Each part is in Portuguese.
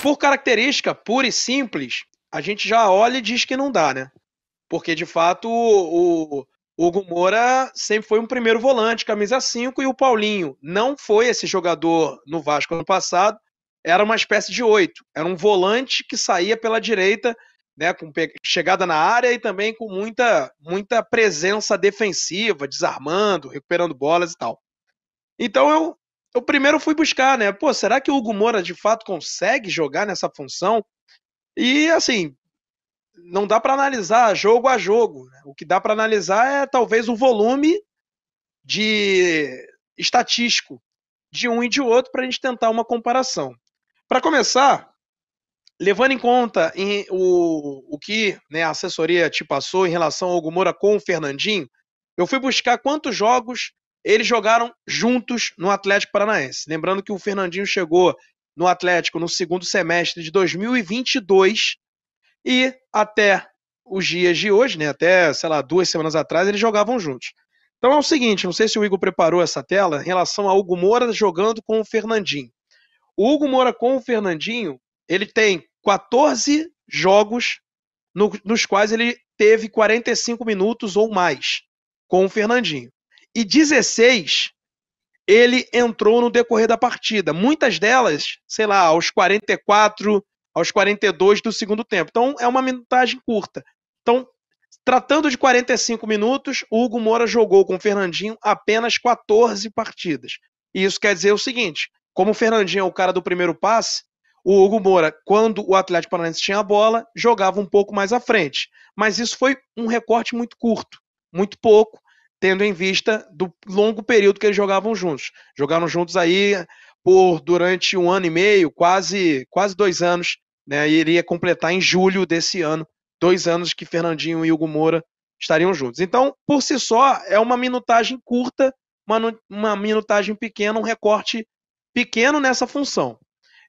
por característica pura e simples, a gente já olha e diz que não dá, né? Porque, de fato, o, Hugo Moura sempre foi um primeiro volante, camisa 5, e o Paulinho não foi esse jogador no Vasco ano passado, era uma espécie de 8. Era um volante que saía pela direita, né, com chegada na área e também com muita, muita presença defensiva, desarmando, recuperando bolas e tal. Então eu eu primeiro fui buscar, né? Pô, será que o Hugo Moura de fato consegue jogar nessa função? E assim, não dá para analisar jogo a jogo. Né? O que dá para analisar é talvez o volume de estatístico de um e de outro para a gente tentar uma comparação. Para começar, levando em conta em o, o que né, a assessoria te passou em relação ao Hugo Moura com o Fernandinho, eu fui buscar quantos jogos eles jogaram juntos no Atlético Paranaense. Lembrando que o Fernandinho chegou no Atlético no segundo semestre de 2022 e até os dias de hoje, né, até, sei lá, duas semanas atrás, eles jogavam juntos. Então é o seguinte, não sei se o Igor preparou essa tela em relação ao Hugo Moura jogando com o Fernandinho. O Hugo Moura com o Fernandinho, ele tem 14 jogos no, nos quais ele teve 45 minutos ou mais com o Fernandinho e 16 ele entrou no decorrer da partida. Muitas delas, sei lá, aos 44, aos 42 do segundo tempo. Então é uma minutagem curta. Então, tratando de 45 minutos, o Hugo Moura jogou com o Fernandinho apenas 14 partidas. E isso quer dizer o seguinte: como o Fernandinho é o cara do primeiro passe, o Hugo Moura, quando o Atlético Paranaense tinha a bola, jogava um pouco mais à frente. Mas isso foi um recorte muito curto, muito pouco, tendo em vista do longo período que eles jogavam juntos. Jogaram juntos aí por durante um ano e meio, quase quase dois anos, né? E iria completar em julho desse ano, dois anos que Fernandinho e Hugo Moura estariam juntos. Então, por si só, é uma minutagem curta, uma, uma minutagem pequena, um recorte pequeno nessa função.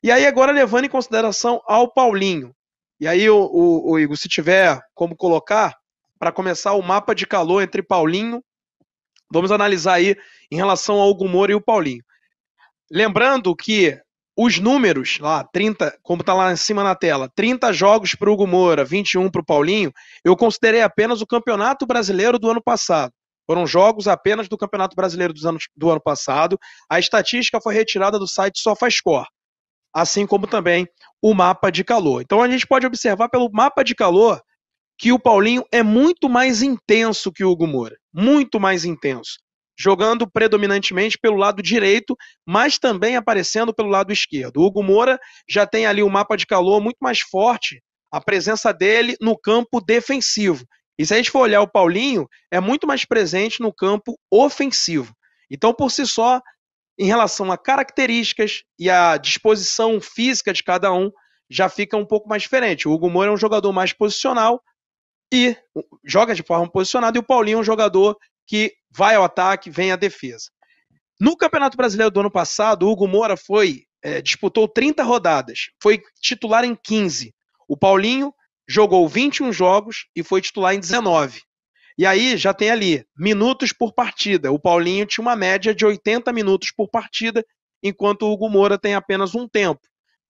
E aí agora levando em consideração ao Paulinho. E aí, o, o, o Igor, se tiver como colocar, para começar o mapa de calor entre Paulinho Vamos analisar aí em relação ao Gumoro e o Paulinho. Lembrando que os números lá, 30, como está lá em cima na tela, 30 jogos para o Hugo Moura, 21 para o Paulinho, eu considerei apenas o Campeonato Brasileiro do ano passado. Foram jogos apenas do Campeonato Brasileiro dos anos, do ano passado. A estatística foi retirada do site SofaScore, assim como também o mapa de calor. Então a gente pode observar pelo mapa de calor que o Paulinho é muito mais intenso que o Hugo Moura muito mais intenso, jogando predominantemente pelo lado direito, mas também aparecendo pelo lado esquerdo. O Hugo Moura já tem ali um mapa de calor muito mais forte, a presença dele no campo defensivo. E se a gente for olhar o Paulinho, é muito mais presente no campo ofensivo. Então, por si só, em relação a características e a disposição física de cada um, já fica um pouco mais diferente. O Hugo Moura é um jogador mais posicional, e joga de forma posicionada, e o Paulinho é um jogador que vai ao ataque, vem à defesa. No Campeonato Brasileiro do ano passado, o Hugo Moura foi é, disputou 30 rodadas, foi titular em 15. O Paulinho jogou 21 jogos e foi titular em 19. E aí já tem ali minutos por partida. O Paulinho tinha uma média de 80 minutos por partida, enquanto o Hugo Moura tem apenas um tempo.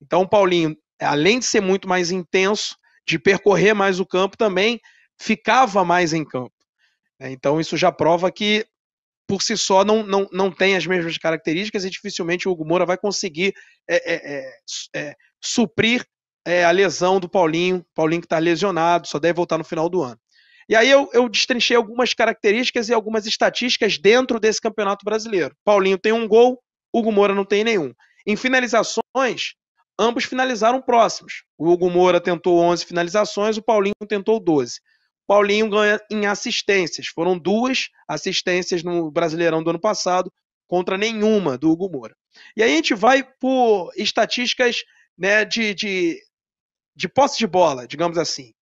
Então o Paulinho, além de ser muito mais intenso, de percorrer mais o campo também ficava mais em campo. Né? Então isso já prova que por si só não, não, não tem as mesmas características e dificilmente o Hugo Moura vai conseguir é, é, é, é suprir é, a lesão do Paulinho, Paulinho que está lesionado, só deve voltar no final do ano. E aí eu, eu destrinchei algumas características e algumas estatísticas dentro desse campeonato brasileiro. Paulinho tem um gol, Hugo Moura não tem nenhum. Em finalizações, Ambos finalizaram próximos. O Hugo Moura tentou 11 finalizações, o Paulinho tentou 12. O Paulinho ganha em assistências. Foram duas assistências no Brasileirão do ano passado contra nenhuma do Hugo Moura. E aí a gente vai por estatísticas né, de, de, de posse de bola, digamos assim.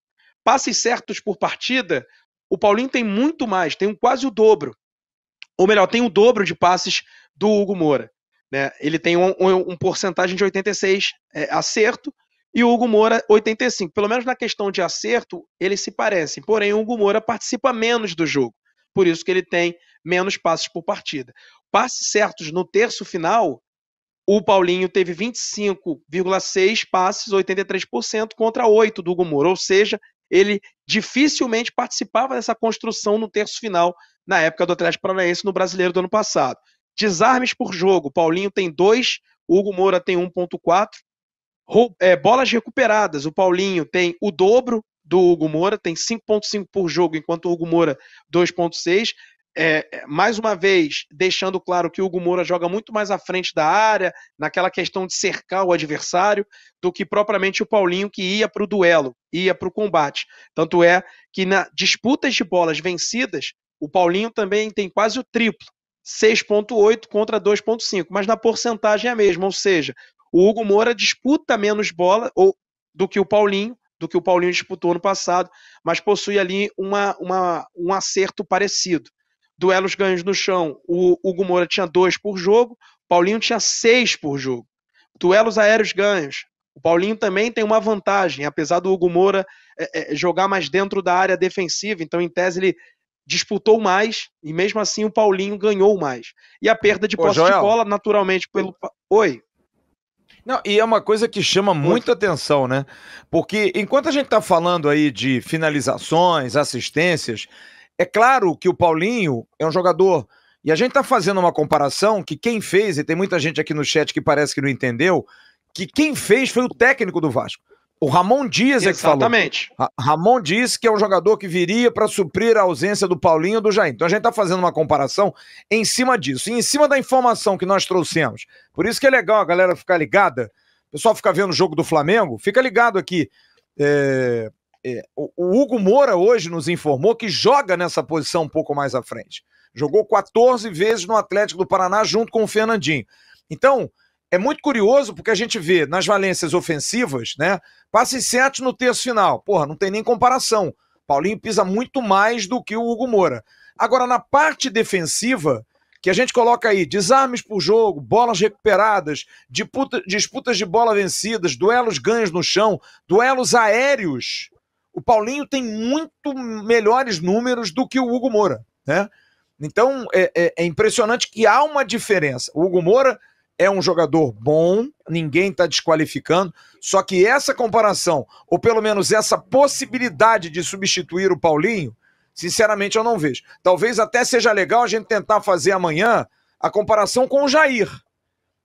Passes certos por partida, o Paulinho tem muito mais, tem quase o dobro. Ou melhor, tem o dobro de passes do Hugo Moura. Né? Ele tem um, um, um porcentagem de 86 é, acerto e o Hugo Moura 85. Pelo menos na questão de acerto, eles se parecem. Porém, o Hugo Moura participa menos do jogo. Por isso que ele tem menos passes por partida. Passes certos no terço final, o Paulinho teve 25,6 passes, 83% contra 8 do Hugo Moura. Ou seja, ele dificilmente participava dessa construção no terço final na época do Atlético Paranaense no Brasileiro do ano passado. Desarmes por jogo, Paulinho tem 2, Hugo Moura tem 1.4. É, bolas recuperadas, o Paulinho tem o dobro do Hugo Moura, tem 5.5 por jogo, enquanto o Hugo Moura 2.6. É, é, mais uma vez, deixando claro que o Hugo Moura joga muito mais à frente da área, naquela questão de cercar o adversário, do que propriamente o Paulinho, que ia para o duelo, ia para o combate. Tanto é que na disputas de bolas vencidas, o Paulinho também tem quase o triplo. 6,8 contra 2,5, mas na porcentagem é a mesma, ou seja, o Hugo Moura disputa menos bola ou, do que o Paulinho, do que o Paulinho disputou no passado, mas possui ali uma, uma, um acerto parecido. Duelos ganhos no chão, o Hugo Moura tinha dois por jogo, o Paulinho tinha seis por jogo. Duelos aéreos ganhos, o Paulinho também tem uma vantagem, apesar do Hugo Moura é, é, jogar mais dentro da área defensiva, então em tese ele disputou mais e mesmo assim o Paulinho ganhou mais. E a perda de posse Ô, de bola, naturalmente, pelo. Oi. Não, e é uma coisa que chama muita atenção, né? Porque enquanto a gente está falando aí de finalizações, assistências, é claro que o Paulinho é um jogador. E a gente está fazendo uma comparação que quem fez, e tem muita gente aqui no chat que parece que não entendeu, que quem fez foi o técnico do Vasco. O Ramon Dias é que falou. Exatamente. Ramon disse que é um jogador que viria para suprir a ausência do Paulinho e do Jair. Então a gente está fazendo uma comparação em cima disso, e em cima da informação que nós trouxemos. Por isso que é legal a galera ficar ligada. O pessoal fica vendo o jogo do Flamengo, fica ligado aqui. É, é, o Hugo Moura hoje nos informou que joga nessa posição um pouco mais à frente. Jogou 14 vezes no Atlético do Paraná junto com o Fernandinho. Então, é muito curioso porque a gente vê nas valências ofensivas, né? em certos no terço final. Porra, não tem nem comparação. Paulinho pisa muito mais do que o Hugo Moura. Agora, na parte defensiva, que a gente coloca aí desarmes por jogo, bolas recuperadas, disputas de bola vencidas, duelos ganhos no chão, duelos aéreos, o Paulinho tem muito melhores números do que o Hugo Moura, né? Então, é, é, é impressionante que há uma diferença. O Hugo Moura é um jogador bom, ninguém está desqualificando. Só que essa comparação, ou pelo menos essa possibilidade de substituir o Paulinho, sinceramente eu não vejo. Talvez até seja legal a gente tentar fazer amanhã a comparação com o Jair,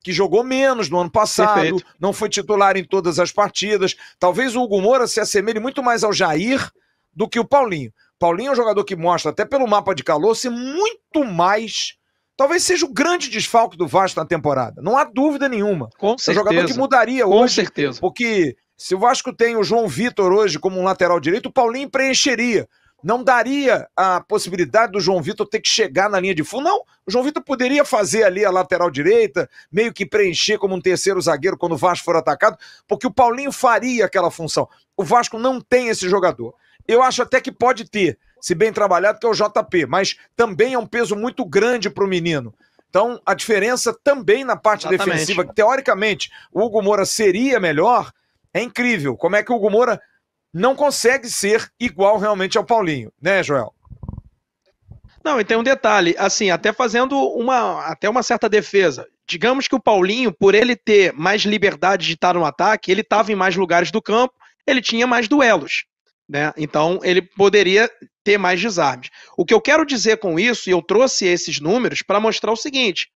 que jogou menos no ano passado, Perfeito. não foi titular em todas as partidas. Talvez o Hugo Moura se assemelhe muito mais ao Jair do que o Paulinho. Paulinho é um jogador que mostra, até pelo mapa de calor, ser muito mais talvez seja o grande desfalque do Vasco na temporada. Não há dúvida nenhuma. Com certeza. É um jogador que mudaria Com hoje. Com certeza. Porque se o Vasco tem o João Vitor hoje como um lateral direito, o Paulinho preencheria. Não daria a possibilidade do João Vitor ter que chegar na linha de fundo. Não, o João Vitor poderia fazer ali a lateral direita, meio que preencher como um terceiro zagueiro quando o Vasco for atacado, porque o Paulinho faria aquela função. O Vasco não tem esse jogador. Eu acho até que pode ter, se bem trabalhado, que é o JP, mas também é um peso muito grande para o menino. Então, a diferença também na parte Exatamente. defensiva, que teoricamente o Hugo Moura seria melhor, é incrível. Como é que o Hugo Moura não consegue ser igual realmente ao Paulinho, né, Joel? Não, e tem um detalhe, assim, até fazendo uma, até uma certa defesa. Digamos que o Paulinho, por ele ter mais liberdade de estar no ataque, ele estava em mais lugares do campo, ele tinha mais duelos, né? Então ele poderia ter mais desarmes. O que eu quero dizer com isso, e eu trouxe esses números para mostrar o seguinte: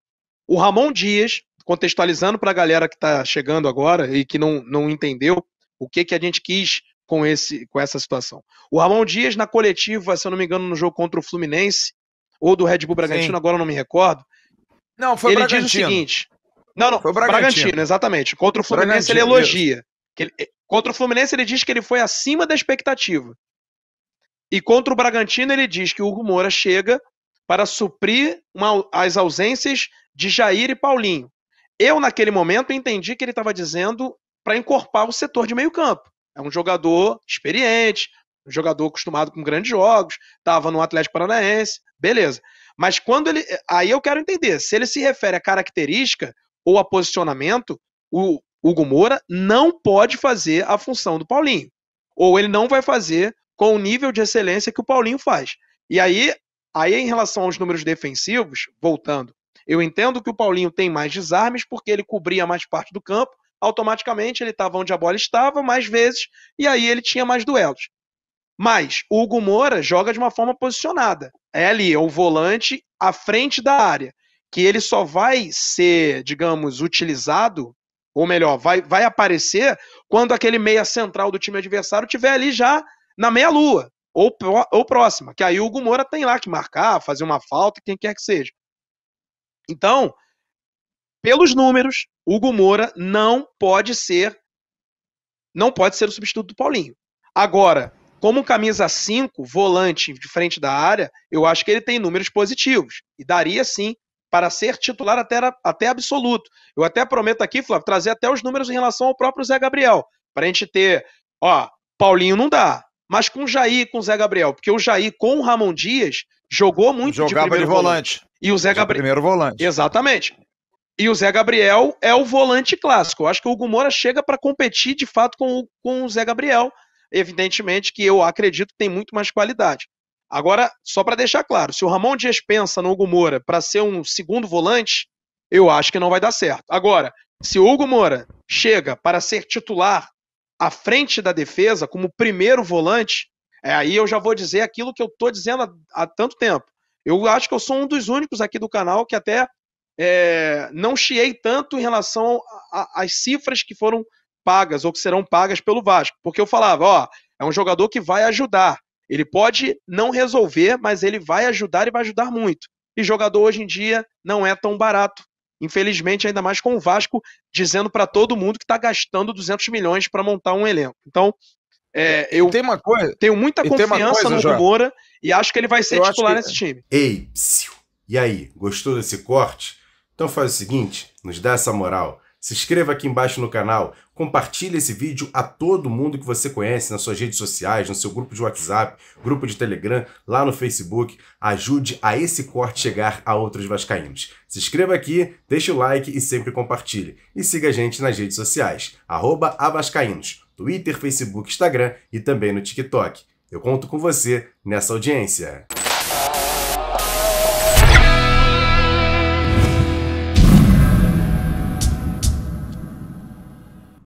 o Ramon Dias, contextualizando para a galera que está chegando agora e que não, não entendeu o que, que a gente quis com, esse, com essa situação. O Ramon Dias, na coletiva, se eu não me engano, no jogo contra o Fluminense, ou do Red Bull Bragantino, Sim. agora não me recordo. Não, foi ele Bragantino. diz o seguinte. Não, não, foi o Bragantino. Bragantino exatamente. Contra o Fluminense Bragantino, ele elogia. Ele, contra o Fluminense ele diz que ele foi acima da expectativa. E contra o Bragantino, ele diz que o Hugo Moura chega para suprir uma, as ausências de Jair e Paulinho. Eu, naquele momento, entendi que ele estava dizendo para encorpar o setor de meio campo. É um jogador experiente, um jogador acostumado com grandes jogos, estava no Atlético Paranaense, beleza. Mas quando ele. Aí eu quero entender, se ele se refere a característica ou a posicionamento, o Hugo Moura não pode fazer a função do Paulinho. Ou ele não vai fazer com o nível de excelência que o Paulinho faz. E aí, aí em relação aos números defensivos, voltando, eu entendo que o Paulinho tem mais desarmes porque ele cobria mais parte do campo, automaticamente ele estava onde a bola estava mais vezes e aí ele tinha mais duelos. Mas o Hugo Moura joga de uma forma posicionada. É ali, é o volante à frente da área, que ele só vai ser, digamos, utilizado, ou melhor, vai, vai aparecer quando aquele meia central do time adversário tiver ali já na meia-lua ou, ou próxima, que aí o Hugo Moura tem lá que marcar, fazer uma falta, quem quer que seja. Então, pelos números, Hugo Moura não pode ser não pode ser o substituto do Paulinho. Agora, como camisa 5, volante de frente da área, eu acho que ele tem números positivos e daria sim para ser titular até, até absoluto. Eu até prometo aqui, Flávio, trazer até os números em relação ao próprio Zé Gabriel, para a gente ter, ó, Paulinho não dá, mas com o Jair com o Zé Gabriel, porque o Jair com o Ramon Dias jogou muito Jogava de primeiro de volante. volante. E o Zé Gabriel. Primeiro volante. Exatamente. E o Zé Gabriel é o volante clássico. Eu acho que o Hugo Moura chega para competir de fato com o, com o Zé Gabriel. Evidentemente que eu acredito que tem muito mais qualidade. Agora, só para deixar claro, se o Ramon Dias pensa no Hugo Moura para ser um segundo volante, eu acho que não vai dar certo. Agora, se o Hugo Moura chega para ser titular à frente da defesa, como primeiro volante, é, aí eu já vou dizer aquilo que eu estou dizendo há, há, tanto tempo. Eu acho que eu sou um dos únicos aqui do canal que até é, não chiei tanto em relação às cifras que foram pagas ou que serão pagas pelo Vasco. Porque eu falava, ó, é um jogador que vai ajudar. Ele pode não resolver, mas ele vai ajudar e vai ajudar muito. E jogador hoje em dia não é tão barato Infelizmente, ainda mais com o Vasco dizendo para todo mundo que está gastando 200 milhões para montar um elenco. Então, é, é eu coisa, tenho muita confiança coisa, no João, Moura e acho que ele vai ser titular que... nesse time. Ei, psiu. e aí, gostou desse corte? Então faz o seguinte, nos dá essa moral se inscreva aqui embaixo no canal, compartilhe esse vídeo a todo mundo que você conhece nas suas redes sociais, no seu grupo de WhatsApp, grupo de Telegram, lá no Facebook. Ajude a esse corte chegar a outros vascaínos. Se inscreva aqui, deixe o like e sempre compartilhe. E siga a gente nas redes sociais, arroba avascaínos, Twitter, Facebook, Instagram e também no TikTok. Eu conto com você nessa audiência.